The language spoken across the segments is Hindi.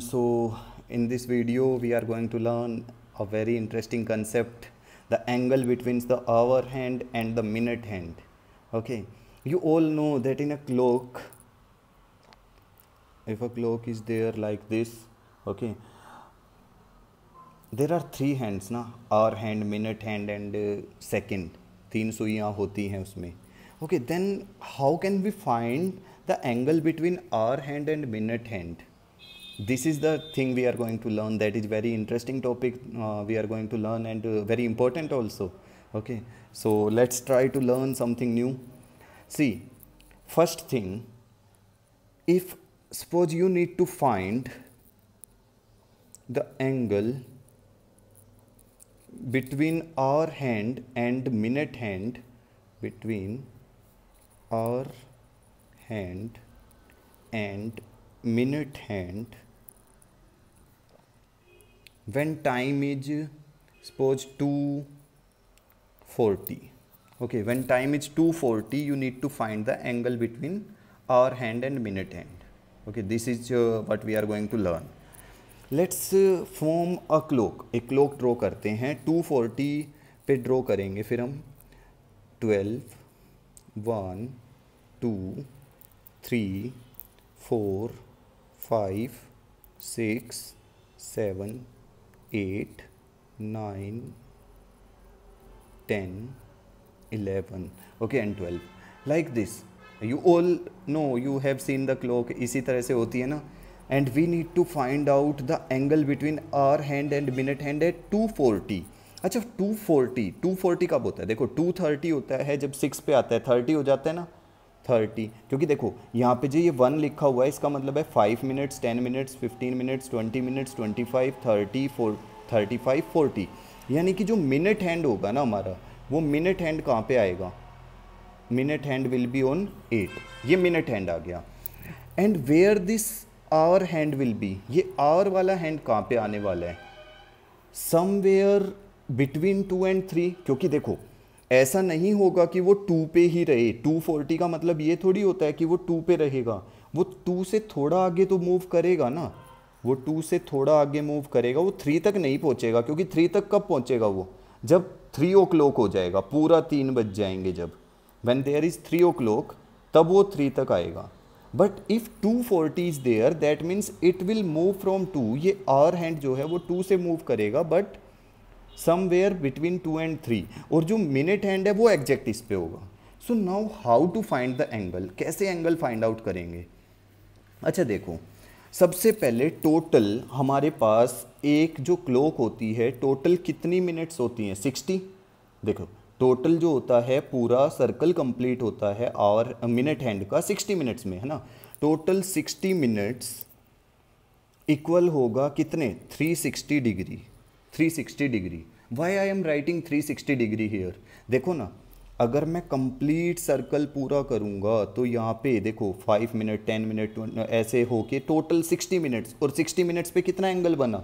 so in this video we are going to learn a very interesting concept the angle between the hour hand and the minute hand okay you all know that in a clock if a clock is there like this okay there are three hands: ना hour hand, minute hand, and uh, second. तीन सुइयाँ होती हैं usme. Okay, then how can we find the angle between hour hand and minute hand? this is the thing we are going to learn that is very interesting topic uh, we are going to learn and uh, very important also okay so let's try to learn something new see first thing if suppose you need to find the angle between our hand and minute hand between our hand and minute hand when time is suppose 240 okay when time is 240 you need to find the angle between hour hand and minute hand okay this is uh, what we are going to learn let's uh, form a clock a clock draw करते हैं 240 पे draw करेंगे फिर हम 12 one two three four five six seven eight nine ten eleven okay and twelve like this you all know you have seen the clock इसी तरह से होती है ना and we need to find out the angle between hour hand and minute hand at two forty अच्छा टू फोर्टी टू फोर्टी कब होता है देखो टू थर्टी होता है जब सिक्स पे आता है थर्टी हो जाता है ना थर्टी क्योंकि देखो यहाँ पे जो ये वन लिखा हुआ है इसका मतलब है five minutes ten minutes fifteen minutes twenty minutes twenty five thirty four thirty five forty यानी कि जो मिनट हैंड होगा ना हमारा वो मिनट हैंड कहाँ पे आएगा minute hand will be on eight ये मिनट हैंड आ गया and where this hour hand will be ये आवर वाला हैंड कहाँ पे आने वाला है somewhere between two and three क्योंकि देखो ऐसा नहीं होगा कि वो टू पे ही रहे टू फोर्टी का मतलब ये थोड़ी होता है कि वो टू पे रहेगा वो टू से थोड़ा आगे तो मूव करेगा ना वो टू से थोड़ा आगे मूव करेगा वो थ्री तक नहीं पहुँचेगा क्योंकि थ्री तक कब पहुंचेगा वो जब थ्री ओ क्लॉक हो जाएगा पूरा तीन बज जाएंगे जब when there is three o'clock तब वो थ्री तक आएगा but if two forty is there that means it will move from two ये आवर हैंड जो है वो टू से मूव करेगा but somewhere between two and three और जो मिनट हैंड है वो एग्जैक्ट इस पे होगा so now how to find the angle कैसे एंगल फाइंड आउट करेंगे अच्छा देखो सबसे पहले टोटल हमारे पास एक जो क्लॉक होती है टोटल कितनी मिनट्स होती हैं सिक्सटी देखो टोटल जो होता है पूरा सर्कल कंप्लीट होता है और मिनट हैंड का सिक्सटी मिनट्स में है ना टोटल सिक्सटी मिनट्स इक्वल होगा कितने three sixty degree 360 degree why I am writing 360 degree here देखो ना अगर मैं कंप्लीट सर्कल पूरा करूँगा तो यहाँ पे देखो फाइव मिनट टेन मिनट ऐसे होके टोटल सिक्सटी मिनट्स और सिक्सटी मिनट्स पे कितना एंगल बना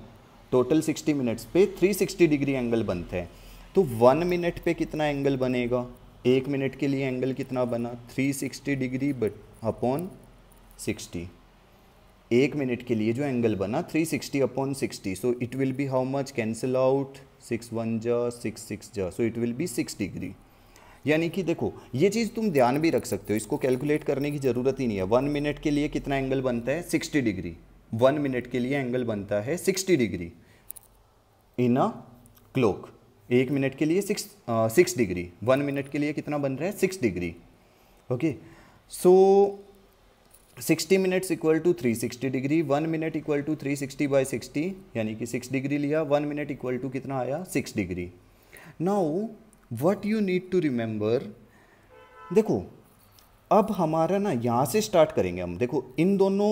टोटल सिक्सटी मिनट्स पे थ्री सिक्सटी डिग्री एंगल बनते हैं तो वन मिनट पे कितना एंगल बनेगा एक मिनट के लिए एंगल कितना बना three sixty degree but upon sixty एक मिनट के लिए जो एंगल बना 360 sixty upon sixty so it will be how much cancel out six one जा सिक्स सिक्स जा so it will be six degree यानी कि देखो ये चीज़ तुम ध्यान भी रख सकते हो इसको कैलकुलेट करने की ज़रूरत ही नहीं है वन मिनट के लिए कितना एंगल बनता है सिक्सटी डिग्री वन मिनट के लिए एंगल बनता है sixty degree in a clock एक मिनट के लिए six six degree one minute के लिए कितना बन रहा है six degree okay so 60 minutes equal to 360 degree one minute equal to 360 sixty by sixty यानी कि 6 डिग्री लिया वन मिनट इक्वल टू कितना आया 6 degree now what you need to remember देखो अब हमारा ना यहाँ से स्टार्ट करेंगे हम देखो इन दोनों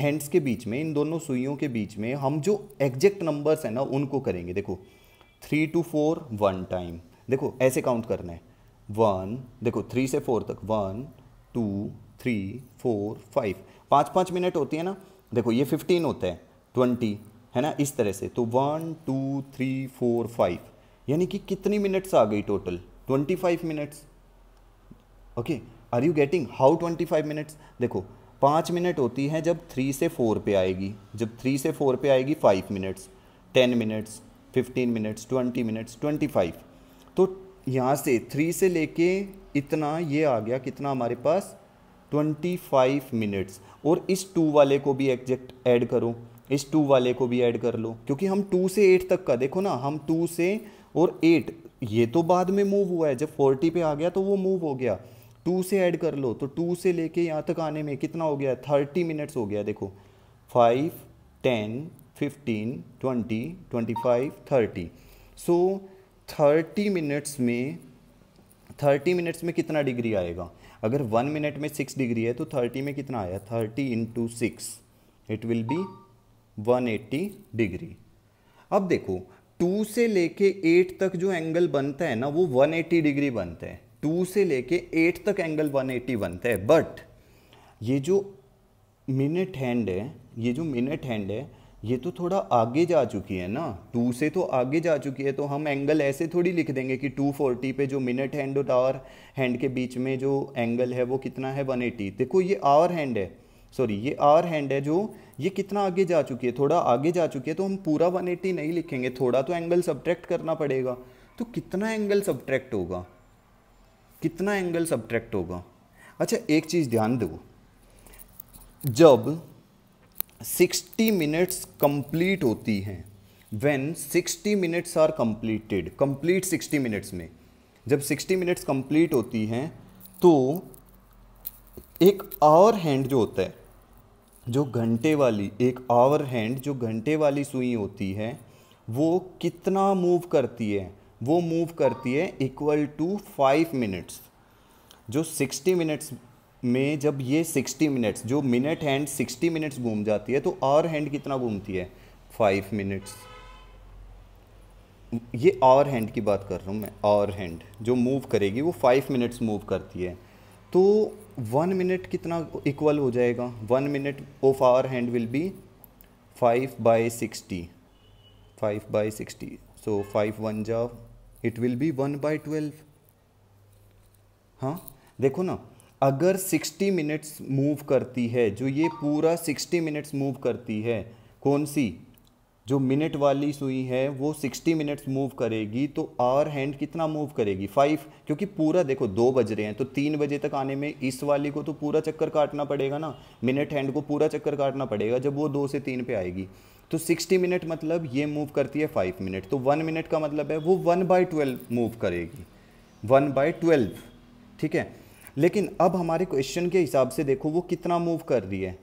हैंड्स के बीच में इन दोनों सुइयों के बीच में हम जो एग्जैक्ट नंबर्स हैं ना उनको करेंगे देखो three two four one time देखो ऐसे काउंट करना है वन देखो थ्री से फोर तक one two three four five पाँच पाँच मिनट होती है ना देखो ये फिफ्टीन होता है ट्वेंटी है ना इस तरह से तो one two three four five यानी कि कितनी मिनट्स आ गई total twenty five minutes okay are you getting how twenty five minutes देखो पाँच मिनट होती है जब थ्री से फोर पे आएगी जब थ्री से फोर पे आएगी five minutes ten minutes fifteen minutes twenty minutes twenty five तो यहाँ से थ्री से लेके इतना ये आ गया कितना हमारे पास ट्वेंटी फाइव मिनट्स और इस टू वाले को भी एग्जैक्ट ऐड करो इस टू वाले को भी ऐड कर लो क्योंकि हम टू से एट तक का देखो ना हम टू से और एट ये तो बाद में मूव हुआ है जब फोर्टी पे आ गया तो वो मूव हो गया टू से ऐड कर लो तो टू से लेके यहाँ तक आने में कितना हो गया थर्टी मिनट्स हो गया देखो five ten fifteen twenty twenty five thirty so thirty minutes में थर्टी मिनट्स में कितना डिग्री आएगा अगर वन मिनट में सिक्स डिग्री है तो थर्टी में कितना आया thirty into six it will be one eighty degree अब देखो टू से लेके एट तक जो एंगल बनता है ना वो वन एट्टी डिग्री बनता है टू से लेके एट तक एंगल वन एट्टी बनता है बट ये जो मिनट हैंड है ये जो मिनट हैंड है ये तो थोड़ा आगे जा चुकी है ना टू से तो आगे जा चुकी है तो हम एंगल ऐसे थोड़ी लिख देंगे कि टू फोर्टी पे जो मिनट हैंड और आवर हैंड के बीच में जो एंगल है वो कितना है वन एटी देखो ये आवर हैंड है सॉरी ये आवर हैंड है जो ये कितना आगे जा चुकी है थोड़ा आगे जा चुकी है तो हम पूरा वन एटी नहीं लिखेंगे थोड़ा तो एंगल सब्ट्रैक्ट करना पड़ेगा तो कितना एंगल सब्ट्रैक्ट होगा कितना एंगल सब्ट्रैक्ट होगा अच्छा एक चीज़ ध्यान दो जब सिक्सटी मिनट्स कंप्लीट होती हैं when sixty minutes are completed complete sixty minutes में जब सिक्सटी मिनट्स कंप्लीट होती हैं तो एक आवर हैंड जो होता है जो घंटे वाली एक आवर हैंड जो घंटे वाली सुई होती है वो कितना मूव करती है वो मूव करती है इक्वल टू फाइव मिनट्स जो सिक्सटी मिनट्स में जब ये 60 मिनट्स जो मिनट हैंड 60 मिनट्स घूम जाती है तो आवर हैंड कितना घूमती है फाइव मिनट्स ये आवर हैंड की बात कर रहा हूँ मैं आवर हैंड जो मूव करेगी वो फाइव मिनट्स मूव करती है तो वन मिनट कितना इक्वल हो जाएगा one minute of hour hand will be five by sixty five by sixty so five one जा it will be one by twelve हाँ देखो ना अगर 60 मिनट्स मूव करती है जो ये पूरा 60 मिनट्स मूव करती है कौन सी जो मिनट वाली सुई है वो 60 मिनट्स मूव करेगी तो आवर हैंड कितना मूव करेगी फाइव क्योंकि पूरा देखो दो बज रहे हैं तो तीन बजे तक आने में इस वाली को तो पूरा चक्कर काटना पड़ेगा ना मिनट हैंड को पूरा चक्कर काटना पड़ेगा जब वो दो से तीन पे आएगी तो 60 मिनट मतलब ये मूव करती है फाइव मिनट तो वन मिनट का मतलब है वो वन बाई ट्वेल्व मूव करेगी वन बाई ट्वेल्व ठीक है लेकिन अब हमारे क्वेश्चन के हिसाब से देखो वो कितना मूव कर रही है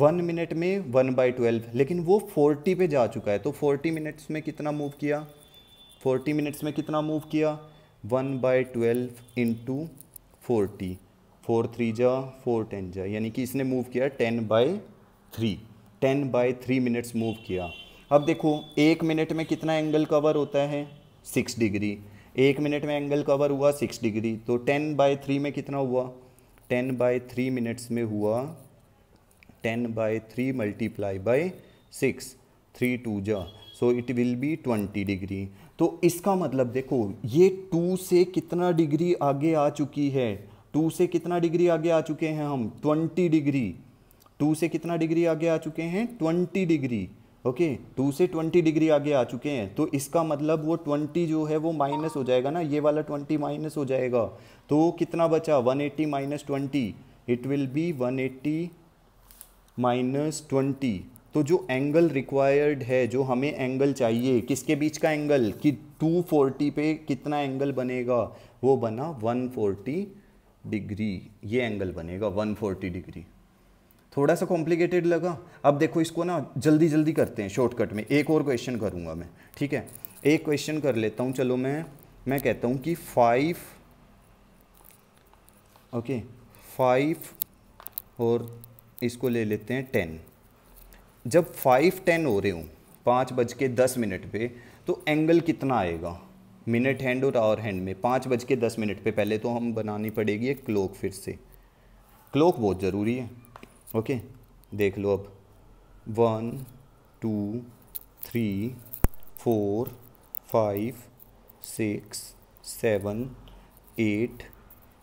वन मिनट में वन बाई ट्वेल्व लेकिन वो फोर्टी पे जा चुका है तो फोर्टी मिनट्स में कितना मूव किया फोर्टी मिनट्स में कितना मूव किया one by twelve into forty four three जा फोर टेन जा यानी कि इसने मूव किया ten by three ten by three minutes move किया अब देखो एक मिनट में कितना एंगल कवर होता है सिक्स डिग्री एक मिनट में एंगल कवर हुआ सिक्स डिग्री तो टेन बाय थ्री में कितना हुआ टेन बाय थ्री मिनट्स में हुआ ten by three multiply by six three two जा so it will be twenty degree तो इसका मतलब देखो ये टू से कितना डिग्री आगे आ चुकी है टू से कितना डिग्री आगे आ चुके हैं हम ट्वेंटी डिग्री टू से कितना डिग्री आगे आ चुके हैं ट्वेंटी डिग्री ओके टू से ट्वेंटी डिग्री आगे आ चुके हैं तो इसका मतलब वो ट्वेंटी जो है वो माइनस हो जाएगा ना ये वाला ट्वेंटी माइनस हो जाएगा तो कितना बचा one eighty minus twenty it will be one eighty minus twenty तो जो एंगल रिक्वायर्ड है जो हमें एंगल चाहिए किसके बीच का एंगल कि 240 पे कितना एंगल बनेगा वो बना 140 डिग्री ये एंगल बनेगा 140 डिग्री थोड़ा सा कॉम्प्लिकेटेड लगा अब देखो इसको ना जल्दी जल्दी करते हैं शॉर्टकट में एक और क्वेश्चन करूँगा मैं ठीक है एक क्वेश्चन कर लेता हूँ चलो मैं मैं कहता हूँ कि फाइव ओके फाइव और इसको ले लेते हैं टेन जब फाइव टेन हो रहे हूँ पाँच बज के दस मिनट पे तो एंगल कितना आएगा मिनट हैंड और आवर हैंड में पाँच बज के दस मिनट पे पहले तो हम बनानी पड़ेगी एक क्लॉक फिर से क्लॉक बहुत ज़रूरी है ओके देख लो अब one two three four five six seven eight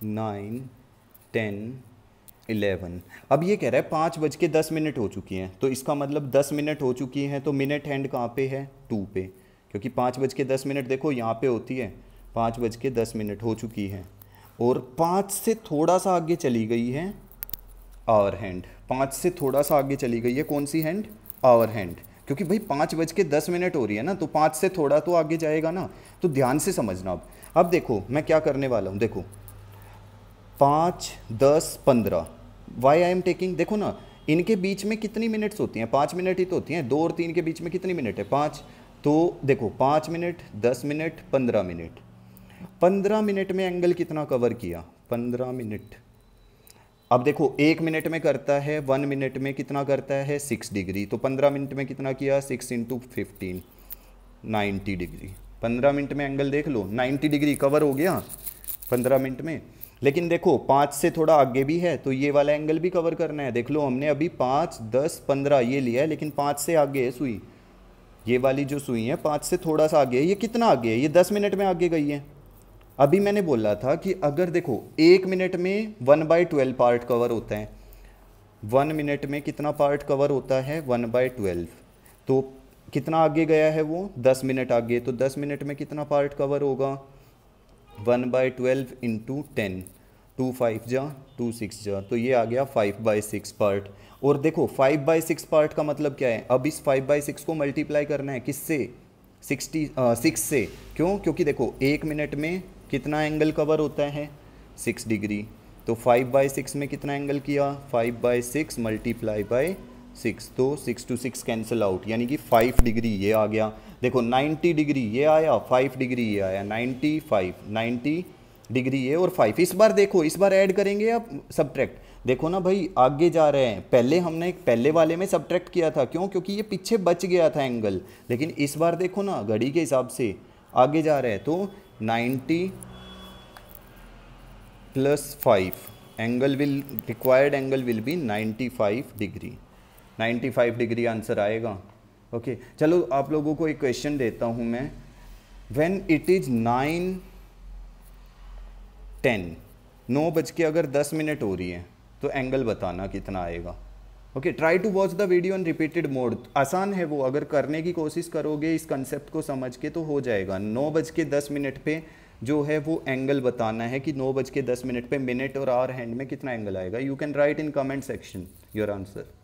nine ten eleven अब ये कह रहा है पाँच बज के दस मिनट हो चुकी हैं तो इसका मतलब दस मिनट हो चुकी हैं तो मिनट हैंड कहाँ पे है टू पे क्योंकि पाँच बज के दस मिनट देखो यहाँ पे होती है पाँच बज के दस मिनट हो चुकी हैं और पाँच से थोड़ा सा आगे चली गई है आवर हैंड पाँच से थोड़ा सा आगे चली गई है कौन सी हैंड आवर हैंड क्योंकि भाई पाँच बज के दस मिनट हो रही है ना तो पाँच से थोड़ा तो आगे जाएगा ना तो ध्यान से समझना अब अब देखो मैं क्या करने वाला हूँ देखो पाँच दस पंद्रह वाई आई एम टेकिंग देखो ना इनके बीच में कितनी मिनट्स होती हैं पाँच मिनट ही तो होती हैं दो और तीन के बीच में कितनी मिनट है पाँच तो देखो पाँच मिनट दस मिनट पंद्रह मिनट पंद्रह मिनट में एंगल कितना कवर किया पंद्रह मिनट अब देखो एक मिनट में करता है वन मिनट में कितना करता है सिक्स डिग्री तो पंद्रह मिनट में कितना किया six into fifteen ninety degree पंद्रह मिनट में एंगल देख लो नाइन्टी डिग्री कवर हो गया पंद्रह मिनट में लेकिन देखो पाँच से थोड़ा आगे भी है तो ये वाला एंगल भी कवर करना है देख लो हमने अभी पाँच दस पंद्रह ये लिया है लेकिन पाँच से आगे है सुई ये वाली जो सुई है पाँच से थोड़ा सा आगे है ये कितना आगे है ये दस मिनट में आगे गई है अभी मैंने बोला था कि अगर देखो एक मिनट में one by twelve part cover होते हैं वन मिनट में कितना पार्ट कवर होता है वन बाई ट्वेल्व तो कितना आगे गया है वो दस मिनट आगे तो दस मिनट में कितना पार्ट कवर होगा one by twelve into ten two five जा टू सिक्स जा तो ये आ गया फाइव बाई सिक्स पार्ट और देखो फाइव बाई सिक्स पार्ट का मतलब क्या है अब इस फाइव बाई सिक्स को मल्टीप्लाई करना है किससे सिक्सटी सिक्स से क्यों क्योंकि देखो एक मिनट में कितना एंगल कवर होता है सिक्स डिग्री तो फाइव बाई सिक्स में कितना एंगल किया five by six multiply by six तो six to six cancel out यानी कि फाइव डिग्री ये आ गया देखो नाइन्टी डिग्री ये आया फाइव डिग्री ये आया नाइन्टी फाइव नाइन्टी डिग्री ये और फाइव इस बार देखो इस बार ऐड करेंगे या सब्ट्रैक्ट देखो ना भाई आगे जा रहे हैं पहले हमने पहले वाले में सब्ट्रैक्ट किया था क्यों क्योंकि ये पीछे बच गया था एंगल लेकिन इस बार देखो ना घड़ी के हिसाब से आगे जा रहे हैं तो 90 plus 5 angle will required angle will be 95 degree 95 degree answer आएगा ओके okay. चलो आप लोगों को एक क्वेश्चन देता हूँ मैं when it is nine ten नौ बज के अगर दस मिनट हो रही है तो एंगल बताना कितना आएगा okay try to watch the video in repeated mode आसान है वो अगर करने की कोशिश करोगे इस कंसेप्ट को समझ के तो हो जाएगा नौ बज के दस मिनट पे जो है वो एंगल बताना है कि नौ बज के दस मिनट पे मिनट और आवर हैंड में कितना एंगल आएगा you can write in comment section your answer